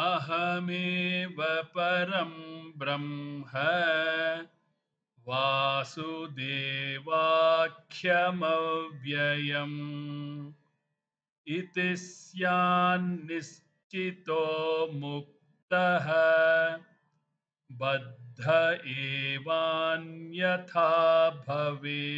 अहमेव परम ब्रह्म वासुदेवाख्यमव्ययम् इति स्यान्निश्चितो मुक्तः बद्ध एवान्यथा भवेत्